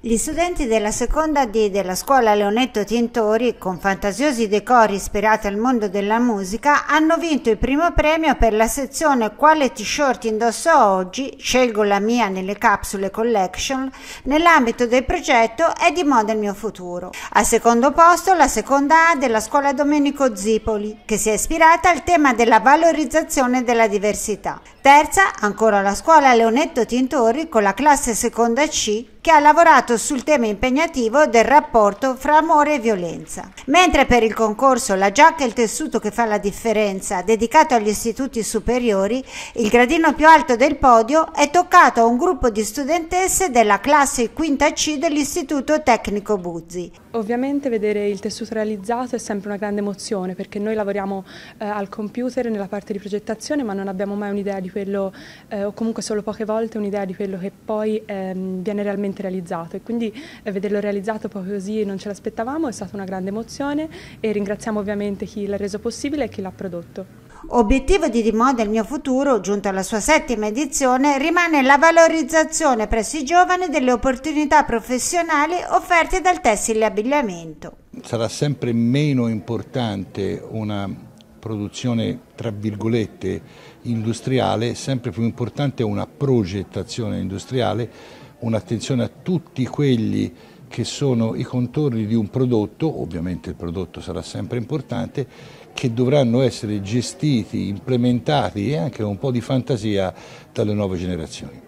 Gli studenti della seconda D della scuola Leonetto Tintori, con fantasiosi decori ispirati al mondo della musica, hanno vinto il primo premio per la sezione Quale t-shirt indosso oggi? Scelgo la mia nelle capsule collection nell'ambito del progetto È di moda il mio futuro. Al secondo posto la seconda A della scuola Domenico Zipoli, che si è ispirata al tema della valorizzazione della diversità. Terza, ancora la scuola Leonetto Tintori con la classe seconda C che ha lavorato sul tema impegnativo del rapporto fra amore e violenza. Mentre per il concorso La giacca è il tessuto che fa la differenza, dedicato agli istituti superiori, il gradino più alto del podio è toccato a un gruppo di studentesse della classe quinta C dell'Istituto Tecnico Buzzi. Ovviamente vedere il tessuto realizzato è sempre una grande emozione perché noi lavoriamo eh, al computer nella parte di progettazione ma non abbiamo mai un'idea di quello eh, o comunque solo poche volte un'idea di quello che poi ehm, viene realmente finalmente realizzato e quindi eh, vederlo realizzato proprio così non ce l'aspettavamo è stata una grande emozione e ringraziamo ovviamente chi l'ha reso possibile e chi l'ha prodotto. Obiettivo di Rimoda il mio futuro, giunto alla sua settima edizione, rimane la valorizzazione presso i giovani delle opportunità professionali offerte dal tessile abbigliamento. Sarà sempre meno importante una produzione tra virgolette industriale, sempre più importante una progettazione industriale un'attenzione a tutti quelli che sono i contorni di un prodotto, ovviamente il prodotto sarà sempre importante, che dovranno essere gestiti, implementati e anche con un po' di fantasia dalle nuove generazioni.